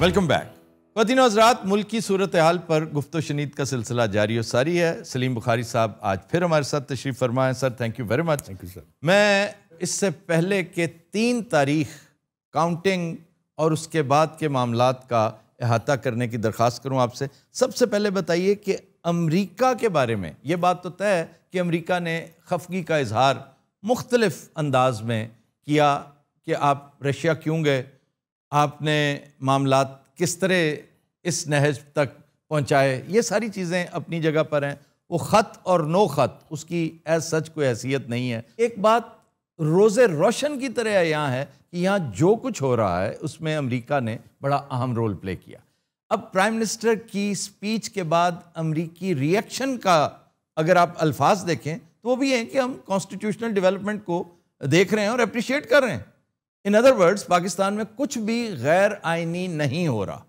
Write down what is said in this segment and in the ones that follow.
Welcome back वतिन हजरात मुल्क की सूरत हाल पर गुफ्त शनीद का सिलसिला जारी और सारी है सलीम बुखारी साहब आज फिर हमारे साथ तशरीफ़ फरमाए sir thank you very much thank you sir मैं इससे पहले के तीन तारीख काउंटिंग और उसके बाद के मामला का अहाता करने की दरख्वास्त करूँ आपसे सबसे पहले बताइए कि अमरीका के बारे में ये बात तो तय है कि अमरीका ने खफगी का इजहार मुख्तलफ अंदाज में किया कि आप रशिया क्यों गए आपने मामला किस तरह इस नहज तक पहुँचाए ये सारी चीज़ें अपनी जगह पर हैं वो ख़त और नो ख़त उसकी एज सच कोई हैसियत नहीं है एक बात रोज़े रोशन की तरह यहाँ है कि यहाँ जो कुछ हो रहा है उसमें अमेरिका ने बड़ा अहम रोल प्ले किया अब प्राइम मिनिस्टर की स्पीच के बाद अमेरिकी रिएक्शन का अगर आप अल्फाज देखें तो वो भी हैं कि हम कॉन्स्टिट्यूशनल डेवलपमेंट को देख रहे हैं और अप्रिशिएट कर रहे हैं इन अदर वर्ड्स पाकिस्तान में कुछ भी गैर आइनी नहीं हो रहा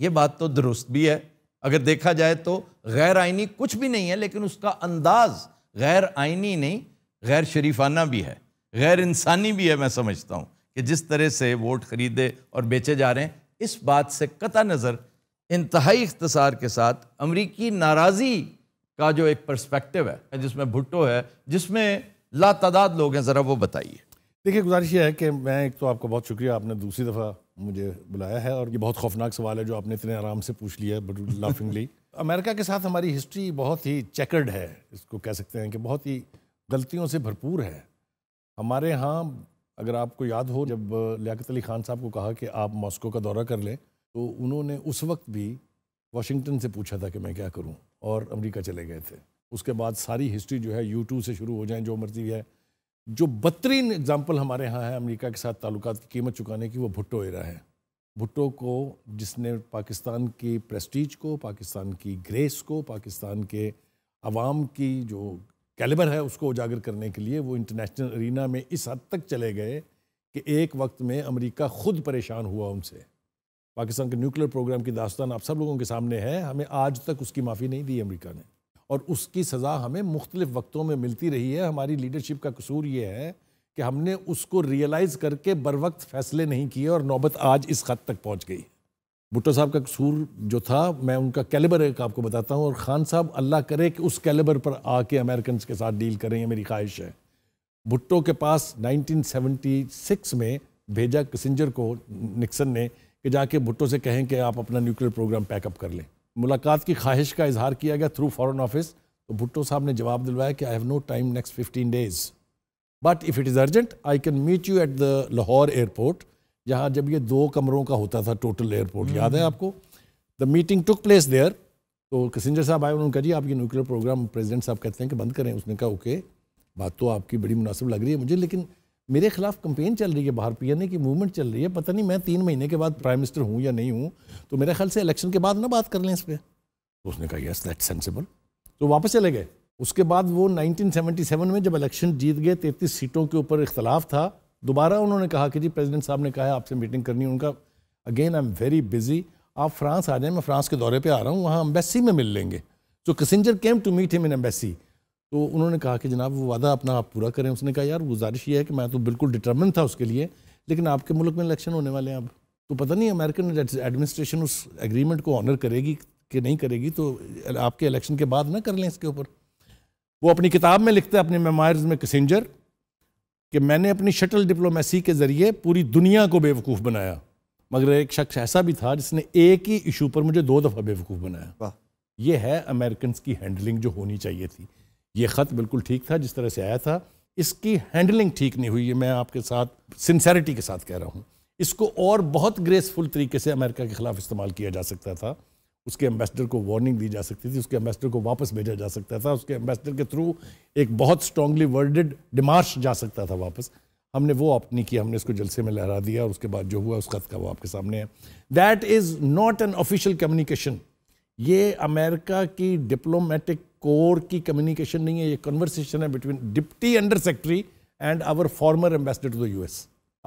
ये बात तो दुरुस्त भी है अगर देखा जाए तो गैर आइनी कुछ भी नहीं है लेकिन उसका अंदाज गैर आइनी नहीं गैर शरीफाना भी है गैर इंसानी भी है मैं समझता हूँ कि जिस तरह से वोट खरीदे और बेचे जा रहे हैं इस बात से कता नज़र इंतहाई इख्तसार के साथ अमरीकी नाराज़ी का जो एक परस्पेक्टिव है जिसमें भुट्टो है जिसमें लातादाद लोग हैं ज़रा वो बताइए देखिए गुजारिश यह है कि मैं एक तो आपका बहुत शुक्रिया आपने दूसरी दफ़ा मुझे बुलाया है और ये बहुत खौफनाक सवाल है जो आपने इतने आराम से पूछ लिया बट लाफिंगली अमेरिका के साथ हमारी हिस्ट्री बहुत ही चेकर्ड है इसको कह सकते हैं कि बहुत ही गलतियों से भरपूर है हमारे यहाँ अगर आपको याद हो जब लियाकत अली खान साहब को कहा कि आप मॉस्को का दौरा कर लें तो उन्होंने उस वक्त भी वाशिंगटन से पूछा था कि मैं क्या करूँ और अमरीका चले गए थे उसके बाद सारी हिस्ट्री जो है यू से शुरू हो जाए जो मर्जी है जो बदतरीन एग्जाम्पल हमारे यहाँ है अमेरिका के साथ ताल्लुक की कीमत चुकाने की वो भुट्टो एरा है भुट्टो को जिसने पाकिस्तान की प्रेस्टीज को पाकिस्तान की ग्रेस को पाकिस्तान के अवाम की जो कैलिबर है उसको उजागर करने के लिए वो इंटरनेशनल अरीना में इस हद तक चले गए कि एक वक्त में अमेरिका खुद परेशान हुआ उनसे पाकिस्तान के न्यूक्लियर प्रोग्राम की दास्तान आप सब लोगों के सामने है हमें आज तक उसकी माफ़ी नहीं दी अमेरिका ने और उसकी सज़ा हमें मुख्तलिफ वक्तों में मिलती रही है हमारी लीडरशिप का कसूर ये है कि हमने उसको रियलाइज़ करके बर वक्त फैसले नहीं किए और नौबत आज इस खत तक पहुँच गई भुट्टो साहब का कसूर जो था मैं उनका कैलेबर एक आपको बताता हूँ और ख़ान साहब अल्लाह करे कि उस कैलेबर पर आके अमेरिकन के साथ डील करें ये मेरी ख्वाहिश है भुट्टो के पास 1976 में भेजा किसिंजर को निक्सन ने कि जाके भुट्टो से कहें कि आप अपना न्यूक्लियर प्रोग्राम पैकअप कर लें मुलाकात की ख्वाहिश का इजहार किया गया थ्रू फॉरेन ऑफिस तो भुट्टो साहब ने जवाब दिलवाया कि I have no time next fifteen days but if it is urgent I can meet you at the Lahore airport जहाँ जब ये दो कमरों का होता था टोटल एयरपोर्ट याद है हम्म। आपको the meeting took place there तो कसेंजर साहब आए उन्होंने कहा जी आप ये न्यूक्लियर प्रोग्राम प्रेजिडेंट साहब कहते हैं कि बंद करें उसने कहा ओके बात तो आपकी बड़ी मुनासिब लग रही है मुझे लेकिन मेरे खिलाफ कंपेन चल रही है बाहर पीएनए की मूवमेंट चल रही है पता नहीं मैं तीन महीने के बाद प्राइम मिनिस्टर हूँ या नहीं हूँ तो मेरे ख्याल से इलेक्शन के बाद ना बात कर लें इस पर तो उसने कहा यस दैट सेंसिबल तो वापस चले गए उसके बाद वो 1977 में जब इलेक्शन जीत गए तैतीस सीटों के ऊपर इख्तलाफ था दोबारा उन्होंने कहा कि जी प्रेजिडेंट साहब ने कहा आपसे मीटिंग करनी है उनका again I am very busy आप फ्रांस आ जाए मैं फ्रांस के दौरे पर आ रहा हूँ वहाँ अम्बेसी में मिल लेंगे जो Kissinger came to meet him in embassy तो उन्होंने कहा कि जनाब वो वादा अपना आप पूरा करें उसने कहा यार गुजारिश ये है कि मैं तो बिल्कुल डिटर्मिन था उसके लिए लेकिन आपके मुल्क में इलेक्शन होने वाले हैं अब तो पता नहीं अमेरिकन एडमिनिस्ट्रेशन उस एग्रीमेंट को ऑनर करेगी कि नहीं करेगी तो आपके इलेक्शन के बाद ना कर लें इसके ऊपर वो अपनी किताब में लिखते हैं अपने मेमायर्स में कसेंजर कि मैंने अपनी शटल डिप्लोमेसी के ज़रिए पूरी दुनिया को बेवकूफ़ बनाया मगर एक शख्स ऐसा भी था जिसने एक ही इशू पर मुझे दो दफ़ा बेवकूफ़ बनाया ये है अमेरिकन की हैंडलिंग जो होनी चाहिए थी ये ख़त बिल्कुल ठीक था जिस तरह से आया था इसकी हैंडलिंग ठीक नहीं हुई है मैं आपके साथ सिंसेरिटी के साथ कह रहा हूँ इसको और बहुत ग्रेसफुल तरीके से अमेरिका के ख़िलाफ़ इस्तेमाल किया जा सकता था उसके एम्बेसडर को वार्निंग दी जा सकती थी उसके एम्बेसडर को वापस भेजा जा सकता था उसके एम्बेसडर के थ्रू एक बहुत स्ट्रांगली वर्डेड डिमार्श जा सकता था वापस हमने वो ऑप्ट नहीं किया हमने इसको जलसे में लहरा दिया और उसके बाद जो हुआ उस खत का वो आपके सामने है that is not an official communication ये अमेरिका की डिप्लोमेटिक कोर की कम्युनिकेशन नहीं है ये कन्वर्सेशन है between deputy under secretary and our former ambassador to the US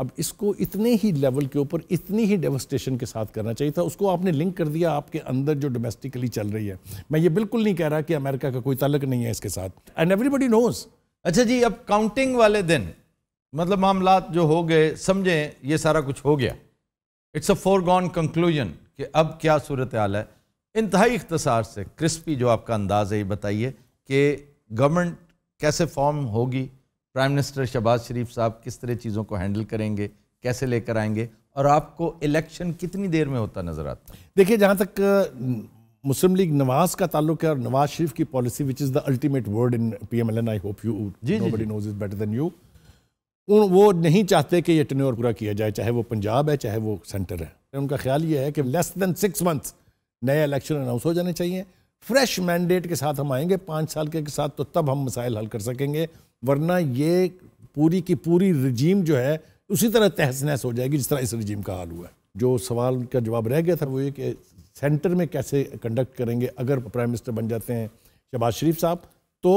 अब इसको इतने ही लेवल के ऊपर इतनी ही डेवस्टेशन के साथ करना चाहिए था उसको आपने लिंक कर दिया आपके अंदर जो डोमेस्टिकली चल रही है मैं ये बिल्कुल नहीं कह रहा कि अमेरिका का कोई तलक नहीं है इसके साथ एंड एवरीबडी नोज अच्छा जी अब काउंटिंग वाले दिन मतलब मामला जो हो गए समझें ये सारा कुछ हो गया it's a foregone conclusion कि अब क्या सूरत हाल है इंतहाई इख्तसार से क्रिस्पी जो आपका अंदाज़ है ये बताइए कि गवर्नमेंट कैसे फॉर्म होगी प्राइम मिनिस्टर शहबाज शरीफ साहब किस तरह चीज़ों को हैंडल करेंगे कैसे लेकर आएंगे और आपको इलेक्शन कितनी देर में होता नज़र आता है देखिए जहाँ तक मुस्लिम लीग नवाज का ताल्लुक है और नवाज शरीफ की policy which is the ultimate word in P M L N I hope you ji nobody knows is better than you वो नहीं चाहते कि ये टनोर पूरा किया जाए चाहे वो पंजाब है चाहे वो सेंटर है उनका ख्याल ये है कि लेस देन सिक्स मंथ्स नए इलेक्शन अनाउंस हो जाने चाहिए फ्रेश मैंडेट के साथ हम आएंगे पाँच साल के साथ तो तब हम मसाइल हल कर सकेंगे वरना ये पूरी की पूरी रजीम जो है उसी तरह तहस नहस हो जाएगी जिस तरह इस रजीम का हाल हुआ है जो सवाल का जवाब रह गया था वो ये कि सेंटर में कैसे कंडक्ट करेंगे अगर प्राइम मिनिस्टर बन जाते हैं शहबाज शरीफ साहब तो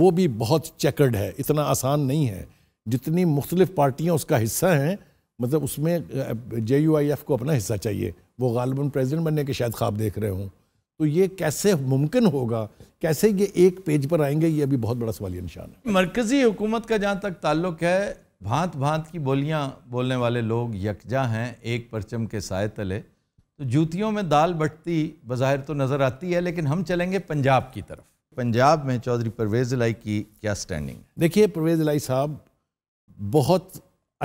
वो भी बहुत चेकर्ड है इतना आसान नहीं है जितनी मुख्तलिफ पार्टियाँ उसका हिस्सा हैं मतलब उसमें जे यू आई एफ को अपना हिस्सा चाहिए वो गालबन प्रेसिडेंट बनने के शायद ख्वाब देख रहे हों तो ये कैसे मुमकिन होगा कैसे ये एक पेज पर आएंगे ये अभी बहुत बड़ा सवाल निशान है मरकज़ी हुकूमत का जहाँ तक ताल्लुक है भांत भांत की बोलियाँ बोलने वाले लोग यकजा हैं एक परचम के साय तले तो जूतियों में दाल बटती बाहिर तो नज़र आती है लेकिन हम चलेंगे पंजाब की तरफ पंजाब में चौधरी परवेज़ लाई की क्या स्टैंडिंग देखिए परवेज़ लाई साहब बहुत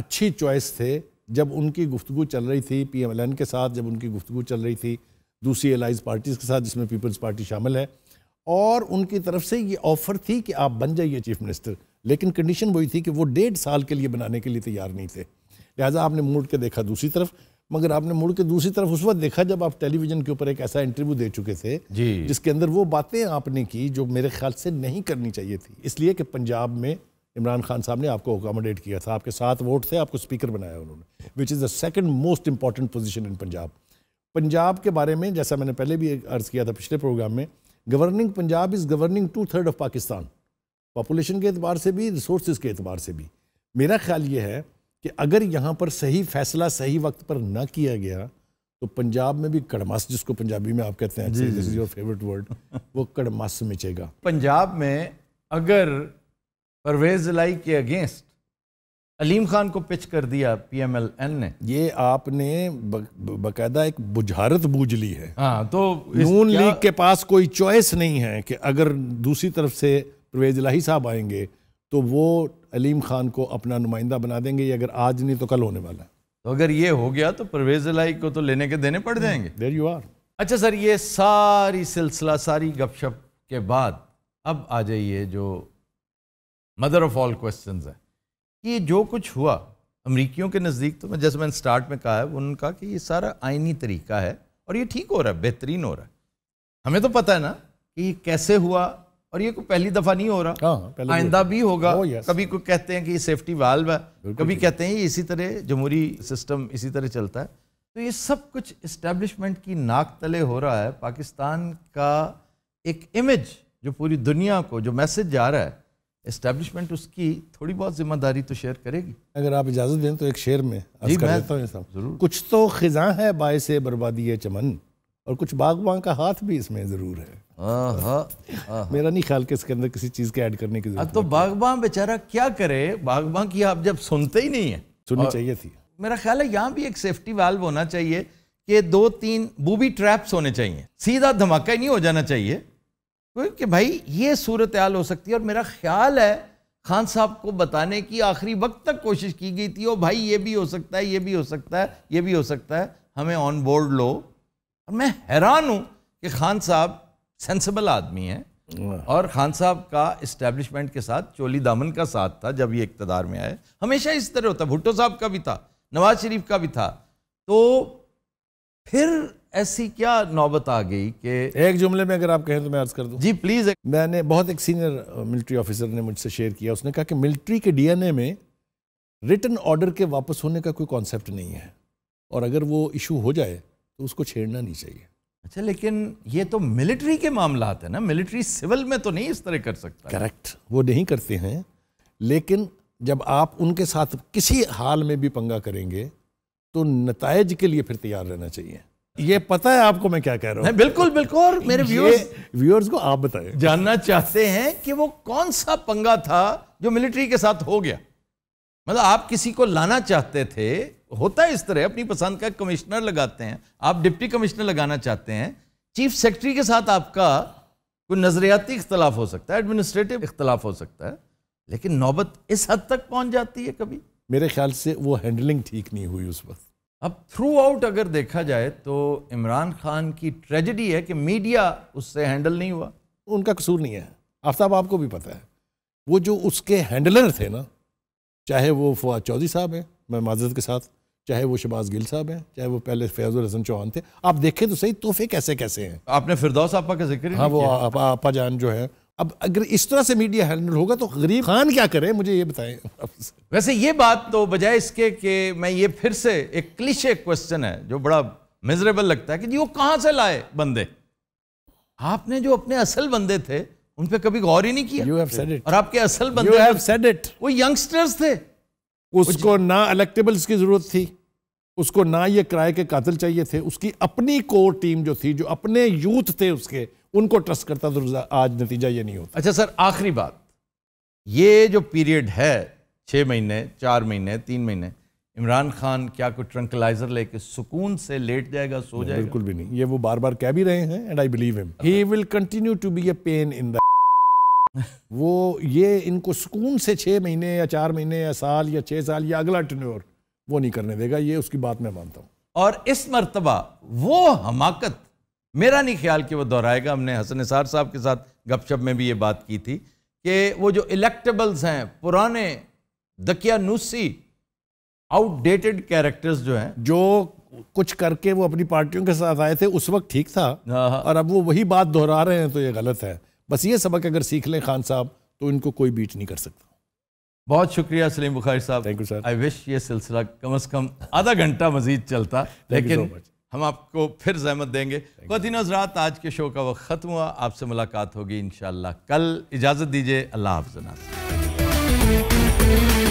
अच्छी चॉइस थे जब उनकी गुफ्तु चल रही थी पी एम एल एन के साथ जब उनकी गुफ्तु चल रही थी दूसरी एलाइज पार्टीज़ के साथ जिसमें पीपल्स पार्टी शामिल है और उनकी तरफ से ये ऑफ़र थी कि आप बन जाइए चीफ मिनिस्टर लेकिन कंडीशन वही थी कि वो डेढ़ साल के लिए बनाने के लिए तैयार नहीं थे लिहाजा आपने मुड़ के देखा दूसरी तरफ मगर आपने मुड़ के दूसरी तरफ उस वक्त देखा जब आप टेलीविज़न के ऊपर एक ऐसा इंटरव्यू दे चुके थे जिसके अंदर वो बातें आपने की जो मेरे ख्याल से नहीं करनी चाहिए थी इसलिए कि पंजाब में इमरान खान साहब ने आपको अकोमोडेट किया था आपके साथ वोट थे आपको स्पीकर बनाया उन्होंने which is the second most important position in Punjab Punjab के बारे में जैसा मैंने पहले भी अर्ज़ किया था पिछले प्रोग्राम में governing Punjab is governing two third of Pakistan population के अतबार से भी रिसोर्स के अतबार से भी मेरा ख्याल ये है कि अगर यहाँ पर सही फैसला सही वक्त पर ना किया गया तो पंजाब में भी कड़मास जिसको पंजाबी में आप कहते हैं योर फेवरेट वर्ड वो कड़मास मिचेगा पंजाब में अगर परवेज लाई के अगेंस्ट अलीम खान को पिच कर दिया पीएमएलएन ने ये आपने बकायदा एक बुझारत बूझ ली है हाँ तो नून लीग के पास कोई चॉइस नहीं है कि अगर दूसरी तरफ से परवेज लाही साहब आएंगे तो वो अलीम खान को अपना नुमाइंदा बना देंगे ये अगर आज नहीं तो कल होने वाला है तो अगर ये हो गया तो परवेज लाई को तो लेने के देने पड़ hmm, जाएंगे देर यू आर अच्छा सर ये सारी सिलसिला सारी गपशप के बाद अब आ जाइए जो मदर ऑफ ऑल क्वेश्चन है कि जो कुछ हुआ अमरीकियों के नज़दीक तो मैं जैसे मैंने स्टार्ट में कहा है उनका कि ये सारा आइनी तरीका है और ये ठीक हो रहा है बेहतरीन हो रहा है हमें तो पता है ना कि ये कैसे हुआ और ये कोई पहली दफ़ा नहीं हो रहा हाँ, आइंदा भी होगा oh, कभी कोई कहते हैं कि ये सेफ्टी वाल्व है कभी कहते हैं ये इसी तरह जमहूरी सिस्टम इसी तरह चलता है तो ये सब कुछ इस्टेब्लिशमेंट की नाक तले हो रहा है पाकिस्तान का एक इमेज जो पूरी दुनिया को जो मैसेज जा रहा है इस्टेब्लिशमेंट उसकी थोड़ी बहुत जिम्मेदारी तो शेयर करेगी अगर आप इजाज़त दें तो एक शेर में जी कर देता जरूर कुछ तो खिजा है बाय से बर्बादी है चमन और कुछ बागबान का हाथ भी इसमें ज़रूर है आहा, मेरा नहीं ख्याल कि इसके अंदर किसी चीज़ के ऐड करने की जरूरत तो बागबान बेचारा क्या करे बागबान की आप जब सुनते ही नहीं है सुननी चाहिए थी मेरा ख्याल है यहाँ भी एक सेफ्टी वाल्व होना चाहिए कि दो तीन बूबी ट्रैप्स होने चाहिए सीधा धमाका ही नहीं हो जाना चाहिए कि भाई ये सूरत हाल हो सकती है और मेरा ख्याल है खान साहब को बताने की आखिरी वक्त तक कोशिश की गई थी और भाई ये भी हो सकता है ये भी हो सकता है ये भी हो सकता है हमें ऑन बोर्ड लो और मैं हैरान हूँ कि खान साहब सेंसिबल आदमी है और खान साहब का इस्टेब्लिशमेंट के साथ चोली दामन का साथ था जब ये इकतदार में आए हमेशा इस तरह होता भुट्टो साहब का भी था नवाज शरीफ का भी था तो फिर ऐसी क्या नौबत आ गई कि एक जुमले में अगर आप कहें तो मैं अर्ज कर दूं जी प्लीज़ मैंने बहुत एक सीनियर मिलिट्री ऑफिसर ने मुझसे शेयर किया उसने कहा कि मिलिट्री के डीएनए में रिटर्न ऑर्डर के वापस होने का कोई कॉन्सेप्ट नहीं है और अगर वो इशू हो जाए तो उसको छेड़ना नहीं चाहिए अच्छा लेकिन ये तो मिलिट्री के मामला है ना मिलिट्री सिविल में तो नहीं इस तरह कर सकता करेक्ट वो नहीं करते हैं लेकिन जब आप उनके साथ किसी हाल में भी पंगा करेंगे तो नतज के लिए फिर तैयार रहना चाहिए ये पता है आपको मैं क्या कह रहा हूँ बिल्कुल बिल्कुल और मेरे व्यूअर्स व्यूअर्स को आप बताएं जानना चाहते हैं कि वो कौन सा पंगा था जो मिलिट्री के साथ हो गया मतलब आप किसी को लाना चाहते थे होता है इस तरह अपनी पसंद का कमिश्नर लगाते हैं आप डिप्टी कमिश्नर लगाना चाहते हैं चीफ सेक्रेटरी के साथ आपका कोई नजरियाती इख्तलाफ हो सकता है एडमिनिस्ट्रेटिव इख्तलाफ हो सकता है लेकिन नौबत इस हद तक पहुंच जाती है कभी मेरे ख्याल से वो हैंडलिंग ठीक नहीं हुई उस वक्त अब थ्रू आउट अगर देखा जाए तो इमरान खान की ट्रेजेडी है कि मीडिया उससे हैंडल नहीं हुआ उनका कसूर नहीं है आफ्ताब आपको भी पता है वो जो उसके हैंडलर थे ना चाहे वो फवाद चौधरी साहब हैं मैं माजरत के साथ चाहे वो शबाज गिल साहब हैं चाहे वो पहले फैजुल हसन चौहान थे आप देखें तो सही तोहफे कैसे कैसे हैं आपने फिरदौस आपा का जिक्र हाँ वो आपा, आपा जान जो है अब अगर इस तरह से मीडिया हैंडल होगा तो गरीब खान क्या करे मुझे ये बताएं वैसे ये बात तो बजाय इसके कि मैं ये फिर से एक क्लिशे क्वेश्चन है जो बड़ा मिजरेबल लगता है कि जी वो कहां से लाए बंदे आपने जो अपने असल बंदे थे उन पर कभी गौर ही नहीं किया यू हैव सेड इट और आपके असल बंदे यू हैव सेड इट वो यंगस्टर्स थे उसको ना इलेक्टेबल्स की जरूरत थी उसको ना ये किराए के कातिल चाहिए थे उसकी अपनी कोर टीम जो थी जो अपने यूथ थे उसके उनको ट्रस्ट करता तो आज नतीजा ये नहीं होता अच्छा सर आखिरी बात ये जो पीरियड है छः महीने चार महीने तीन महीने इमरान खान क्या कोई ट्रंकलाइजर लेके सुकून से लेट जाएगा सो जाएगा बिल्कुल भी नहीं ये वो बार बार कह भी रहे हैं and I believe him he will continue to be a pain in the वो ये इनको सुकून से छः महीने या चार महीने या साल या छः साल या अगला टनोर वो नहीं करने देगा ये उसकी बात मैं मानता हूँ और इस मरतबा वो हमाकत मेरा नहीं ख्याल कि वो दोहराएगा हमने हसन निसार साहब के साथ गपशप में भी ये बात की थी कि वो जो इलेक्टेबल्स हैं पुराने दकियानूसी आउटडेटेड कैरेक्टर्स जो हैं जो कुछ करके वो अपनी पार्टियों के साथ आए थे उस वक्त ठीक था हाँ, हाँ। और अब वो वही बात दोहरा रहे हैं तो ये गलत है बस ये सबक अगर सीख लें खान साहब तो इनको कोई बीट नहीं कर सकता बहुत शुक्रिया सलीम बुखारी साहब thank you sir I wish ये सिलसिला कम अज़ कम आधा घंटा मजीद चलता लेकिन हम आपको फिर जहमत देंगे वतिन हजरात आज के शो का वक्त ख़त्म हुआ आपसे मुलाकात होगी इन कल इजाज़त दीजिए अल्लाह हाफ